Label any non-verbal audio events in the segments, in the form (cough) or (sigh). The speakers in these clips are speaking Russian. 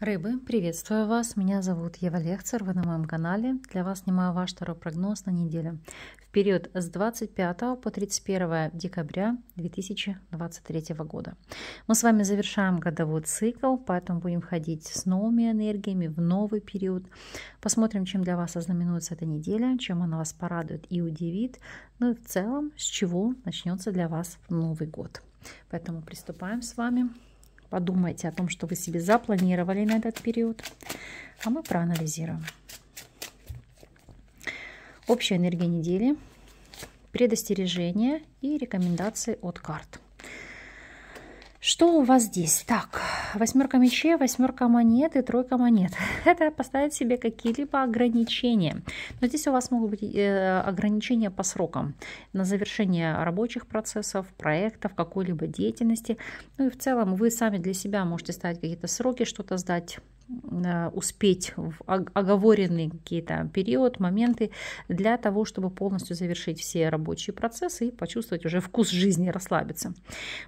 Рыбы, приветствую вас, меня зовут Ева Лехцер, вы на моем канале. Для вас снимаю ваш второй прогноз на неделю. В период с 25 по 31 декабря 2023 года. Мы с вами завершаем годовой цикл, поэтому будем ходить с новыми энергиями в новый период. Посмотрим, чем для вас ознаменуется эта неделя, чем она вас порадует и удивит, ну и в целом, с чего начнется для вас Новый год. Поэтому приступаем с вами. Подумайте о том, что вы себе запланировали на этот период, а мы проанализируем. Общая энергия недели, предостережения и рекомендации от карт. Что у вас здесь? Так, восьмерка мечей, восьмерка монет и тройка монет. (laughs) Это поставить себе какие-либо ограничения. Но здесь у вас могут быть э, ограничения по срокам на завершение рабочих процессов, проектов, какой-либо деятельности. Ну и в целом вы сами для себя можете ставить какие-то сроки, что-то сдать Э, успеть в оговоренные какие-то период, моменты для того, чтобы полностью завершить все рабочие процессы и почувствовать уже вкус жизни, расслабиться.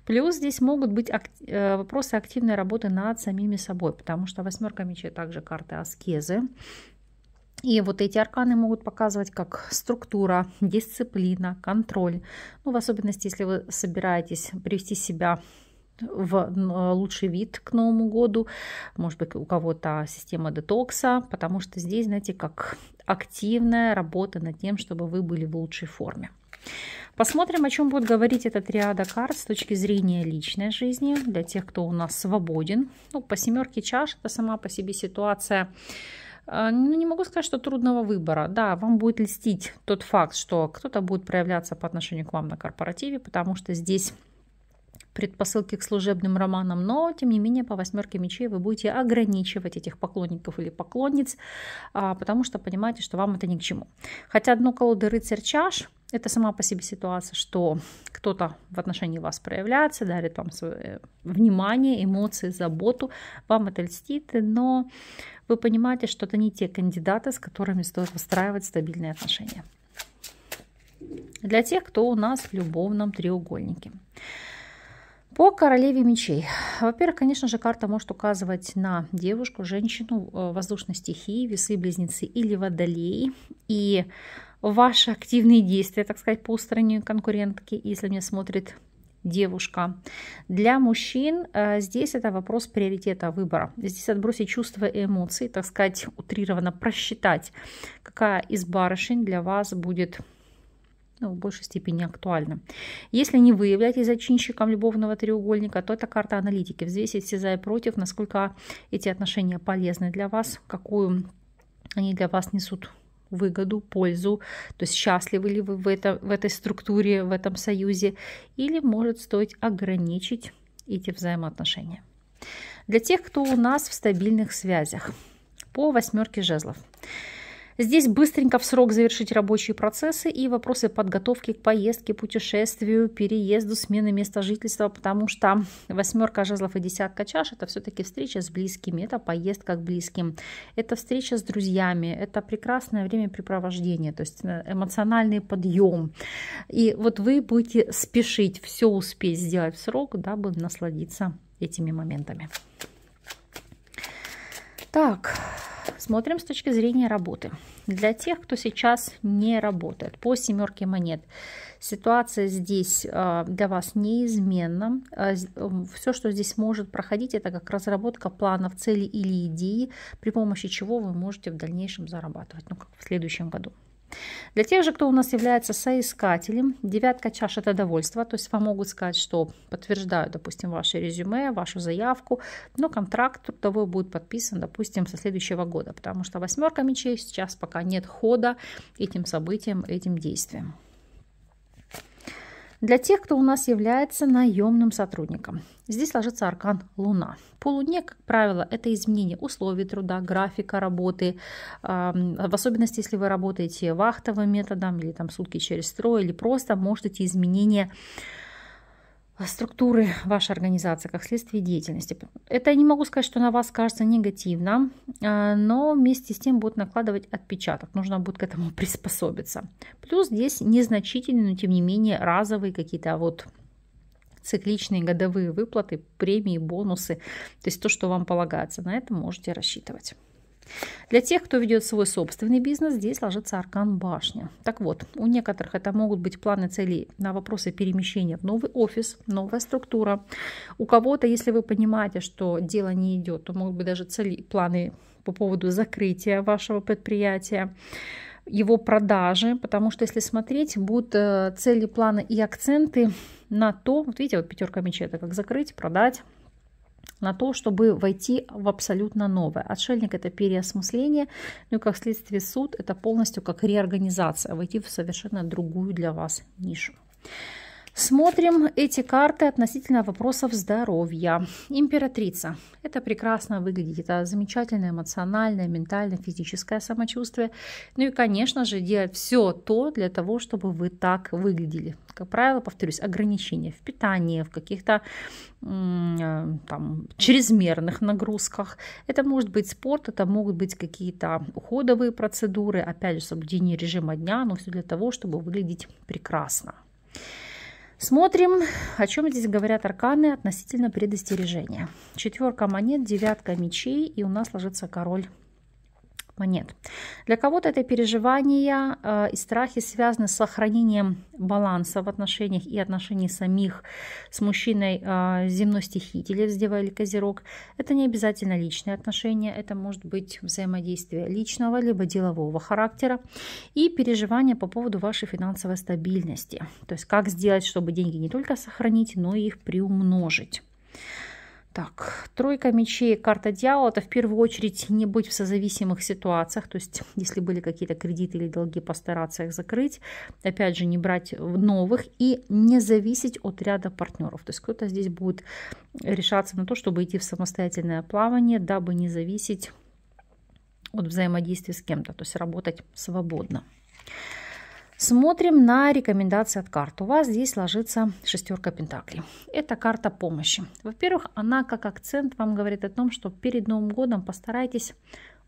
Плюс здесь могут быть ак- э, вопросы активной работы над самими собой, потому что восьмерка мечей также карты аскезы. И вот эти арканы могут показывать как структура, дисциплина, контроль. Ну, в особенности, если вы собираетесь привести себя в э, лучший вид к Новому году. Может быть, у кого-то система детокса, потому что здесь, знаете, как активная работа над тем, чтобы вы были в лучшей форме. Посмотрим, о чем будет говорить этот триада карт с точки зрения личной жизни, для тех, кто у нас свободен. Ну, по семерке чаш это сама по себе ситуация э, ну, не могу сказать, что трудного выбора. Да, вам будет льстить тот факт, что кто-то будет проявляться по отношению к вам на корпоративе, потому что здесь предпосылки к служебным романам, но, тем не менее, по восьмерке мечей вы будете ограничивать этих поклонников или поклонниц, а, потому что понимаете, что вам это ни к чему. Хотя одно колоды рыцарь чаш – это сама по себе ситуация, что кто-то в отношении вас проявляется, дарит вам свое э, внимание, эмоции, заботу, вам это льстит, но вы понимаете, что это не те кандидаты, с которыми стоит выстраивать стабильные отношения. Для тех, кто у нас в любовном треугольнике. По королеве мечей. Во-первых, конечно же, карта может указывать на девушку, женщину, э, воздушной стихии, весы, близнецы или Водолей И ваши активные действия, так сказать, по устранению конкурентки, если меня смотрит девушка. Для мужчин э, здесь это вопрос приоритета выбора. Здесь отбросить чувства и эмоции, так сказать, утрированно просчитать, какая из барышень для вас будет ну, в большей степени актуальна. Если не вы являетесь зачинщиком любовного треугольника, то это карта аналитики. Взвесить все за и против, насколько эти отношения полезны для вас, какую они для вас несут выгоду, пользу, то есть счастливы ли вы в, это, в этой структуре, в этом союзе, или может стоить ограничить эти взаимоотношения. Для тех, кто у нас в стабильных связях, по восьмерке жезлов. Здесь быстренько в срок завершить рабочие процессы и вопросы подготовки к поездке, путешествию, переезду, смены места жительства, потому что восьмерка жезлов и десятка чаш – это все-таки встреча с близкими, это поездка к близким, это встреча с друзьями, это прекрасное времяпрепровождение, то есть э, эмоциональный подъем. И вот вы будете спешить все успеть сделать в срок, дабы насладиться этими моментами. Так, Смотрим с точки зрения работы. Для тех, кто сейчас не работает, по семерке монет ситуация здесь э, для вас неизменна. Э, Все, что здесь может проходить, это как разработка планов, целей или идеи, при помощи чего вы можете в дальнейшем зарабатывать, ну как в следующем году. Для тех же, кто у нас является соискателем, девятка чаш – это довольство, то есть вам могут сказать, что подтверждают, допустим, ваше резюме, вашу заявку, но контракт трудовой будет подписан, допустим, со следующего года, потому что восьмерка мечей сейчас пока нет хода этим событиям, этим действиям. Для тех, кто у нас является наемным сотрудником. Здесь ложится аркан Луна. По Луне, как правило, это изменение условий труда, графика работы, в особенности, если вы работаете вахтовым методом или там сутки через строй, или просто может идти изменения а, структуры вашей организации как следствие деятельности. Это я не могу сказать, что на вас кажется негативно, а, но вместе с тем будет накладывать отпечаток, нужно будет к этому (laughs) приспособиться. Плюс здесь незначительные, но тем не менее разовые какие-то вот цикличные годовые выплаты, премии, бонусы, то есть то, что вам полагается. На это можете рассчитывать. Для тех, кто ведет свой собственный бизнес, здесь ложится аркан башня. Так вот, у некоторых это могут быть планы целей на вопросы перемещения в новый офис, новая структура. У кого-то, если вы понимаете, что дело не идет, то могут быть даже цели, планы по поводу закрытия вашего предприятия его продажи, потому что, если смотреть, будут э, цели, планы и акценты на то, вот видите, вот пятерка мечей, это как закрыть, продать, на то, чтобы войти в абсолютно новое. Отшельник – это переосмысление, ну и как следствие суд – это полностью как реорганизация, войти в совершенно другую для вас нишу. Смотрим эти карты относительно вопросов здоровья. Императрица. Это прекрасно выглядит. Это замечательное эмоциональное, ментальное, физическое самочувствие. Ну и, конечно же, делать все то для того, чтобы вы так выглядели. Как правило, повторюсь, ограничения в питании, в каких-то э, там, чрезмерных нагрузках. Это может быть спорт, это могут быть какие-то уходовые процедуры, опять же, соблюдение режима дня, но все для того, чтобы выглядеть прекрасно. Смотрим, о чем здесь говорят арканы относительно предостережения. Четверка монет, девятка мечей, и у нас ложится король монет. Для кого-то это переживания э, и страхи связаны с сохранением баланса в отношениях и отношений самих с мужчиной э, земной стихии, телец, дева или козерог. Это не обязательно личные отношения, это может быть взаимодействие личного либо делового характера и переживания по поводу вашей финансовой стабильности. То есть как сделать, чтобы деньги не только сохранить, но и их приумножить. Так, тройка мечей, карта дьявола, это в первую очередь не быть в созависимых ситуациях, то есть если были какие-то кредиты или долги, постараться их закрыть, опять же не брать новых и не зависеть от ряда партнеров, то есть кто-то здесь будет решаться на то, чтобы идти в самостоятельное плавание, дабы не зависеть от взаимодействия с кем-то, то есть работать свободно. Смотрим на рекомендации от карт. У вас здесь ложится шестерка пентаклей. Это карта помощи. Во-первых, она как акцент вам говорит о том, что перед Новым годом постарайтесь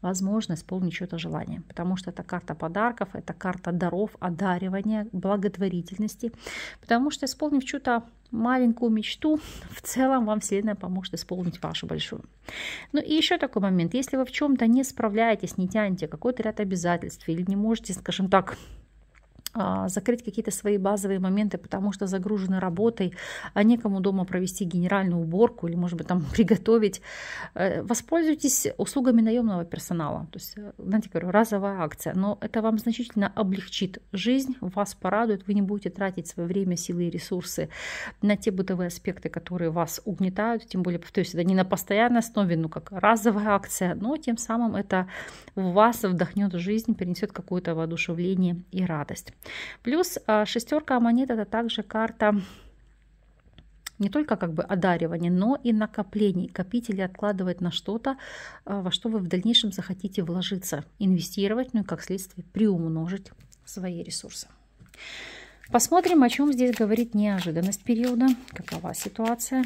возможно исполнить что-то желание, потому что это карта подарков, это карта даров, одаривания, благотворительности, потому что исполнив что-то маленькую мечту, (laughs) в целом вам Вселенная поможет исполнить вашу большую. Ну и еще такой момент, если вы в чем-то не справляетесь, не тянете какой-то ряд обязательств или не можете, скажем так, а, закрыть какие-то свои базовые моменты, потому что загружены работой, а некому дома провести генеральную уборку или, может быть, там (laughs) приготовить. Э, воспользуйтесь услугами наемного персонала. То есть, э, знаете, говорю, разовая акция, но это вам значительно облегчит жизнь, вас порадует, вы не будете тратить свое время, силы и ресурсы на те бытовые аспекты, которые вас угнетают, тем более, повторюсь, это не на постоянной основе, ну как разовая акция, но тем самым это в вас вдохнет жизнь, принесет какое-то воодушевление и радость. Плюс а, шестерка монет это также карта не только как бы одаривание, но и накоплений. Копить или откладывать на что-то, а, во что вы в дальнейшем захотите вложиться, инвестировать, ну и как следствие приумножить свои ресурсы. Посмотрим, о чем здесь говорит неожиданность периода, какова ситуация.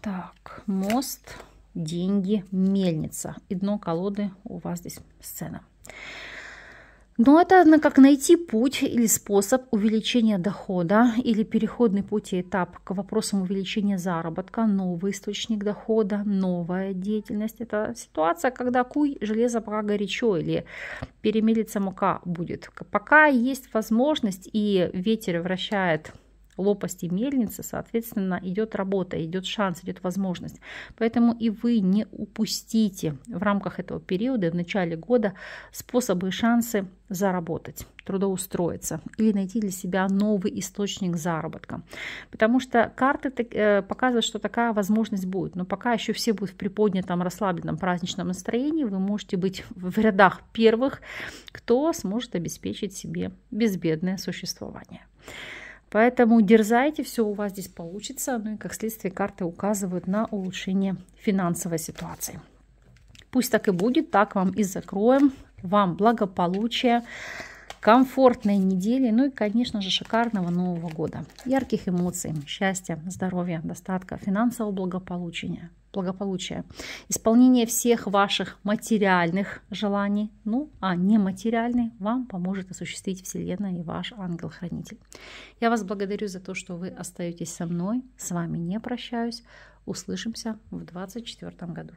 Так, мост, деньги, мельница и дно колоды у вас здесь сцена. Но это ну, как найти путь или способ увеличения дохода или переходный путь и этап к вопросам увеличения заработка, новый источник дохода, новая деятельность. Это ситуация, когда куй железо пока горячо или перемелится мука будет. Пока есть возможность и ветер вращает лопасти мельницы, соответственно, идет работа, идет шанс, идет возможность. Поэтому и вы не упустите в рамках этого периода, в начале года, способы и шансы заработать, трудоустроиться или найти для себя новый источник заработка. Потому что карты э, показывают, что такая возможность будет. Но пока еще все будут в приподнятом, расслабленном праздничном настроении, вы можете быть в рядах первых, кто сможет обеспечить себе безбедное существование. Поэтому дерзайте, все у вас здесь получится. Ну и как следствие карты указывают на улучшение финансовой ситуации. Пусть так и будет, так вам и закроем. Вам благополучия комфортной недели, ну и, конечно же, шикарного Нового года. Ярких эмоций, счастья, здоровья, достатка, финансового благополучия, благополучия, исполнение всех ваших материальных желаний, ну а нематериальный вам поможет осуществить Вселенная и ваш ангел-хранитель. Я вас благодарю за то, что вы остаетесь со мной, с вами не прощаюсь, услышимся в 2024 году.